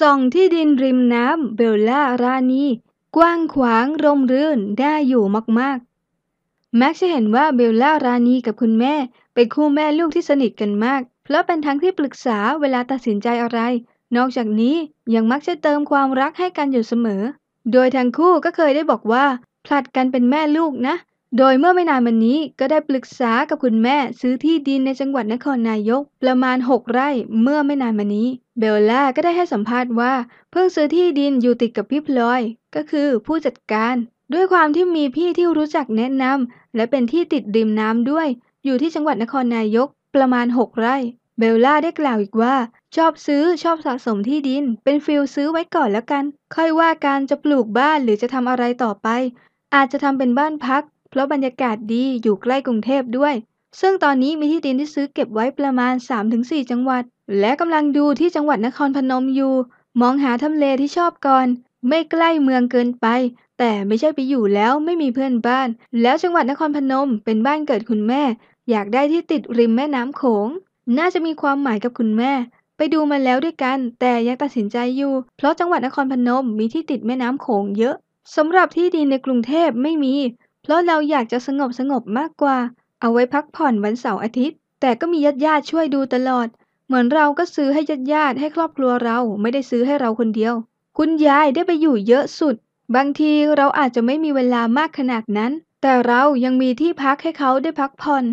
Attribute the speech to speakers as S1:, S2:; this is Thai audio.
S1: ส่องที่ดินริมน้ำเบลล่ารานีกว้างขวางร่มรื่นได้อยู่มากๆม็กจะเห็นว่าเบลล่ารานีกับคุณแม่ เป็นคู่แม่ลูกที่สนิทกันมาก เพราะเป็นทั้งที่ปรึกษาเวลาตัดสินใจอะไร นอกจากนี้ยังมักจะเติมความรักให้กันอยู่เสมอ โดยทั้งคู่ก็เคยได้บอกว่าผลัดกันเป็นแม่ลูกนะโดยเมื่อไม่นานมานี้ก็ได้ปรึกษากับคุณแม่ซื้อที่ดินในจังหวัดนครนายก ประมาณ 6 ไร่เมื่อไม่นานมานี้ เบลล่าก็ได้ให้สัมภาษณ์ว่า เพิ่งซื้อที่ดินอยู่ติดกับพี่พลอย ก็คือผู้จัดการ ด้วยความที่มีพี่ที่รู้จักแนะนำและเป็นที่ติดริมน้ำด้วย อยู่ที่จังหวัดนครนายก ประมาณ 6 ไร่ เบลล่าได้กล่าวอีกว่า ชอบซื้อชอบสะสมที่ดิน เป็นฟิลซื้อไว้ก่อนแล้วกัน ค่อยว่าการจะปลูกบ้านหรือจะทำอะไรต่อไป อาจจะทำเป็นบ้านพักเพราะบรรยากาศดีอยู่ใกล้กรุงเทพด้วย ซึ่งตอนนี้มีที่ดินที่ซื้อเก็บไว้ประมาณ 3-4 จังหวัด และกำลังดูที่จังหวัดนครพนมอยู่ มองหาทำเลที่ชอบก่อน ไม่ใกล้เมืองเกินไป แต่ไม่ใช่ไปอยู่แล้วไม่มีเพื่อนบ้าน แล้วจังหวัดนครพนมเป็นบ้านเกิดคุณแม่ อยากได้ที่ติดริมแม่น้ำโขง น่าจะมีความหมายกับคุณแม่ ไปดูมาแล้วด้วยกัน แต่ยังตัดสินใจอยู่ เพราะจังหวัดนครพนมมีที่ติดแม่น้ำโขงเยอะ สำหรับที่ดินในกรุงเทพไม่มีเพราะเราอยากจะสงบสงบมากกว่า เอาไว้พักผ่อนวันเสาร์อาทิตย์ แต่ก็มีญาติญาติช่วยดูตลอด เหมือนเราก็ซื้อให้ญาติญาติให้ครอบครัวเรา ไม่ได้ซื้อให้เราคนเดียว คุณยายได้ไปอยู่เยอะสุด บางทีเราอาจจะไม่มีเวลามากขนาดนั้น แต่เรายังมีที่พักให้เขาได้พักผ่อน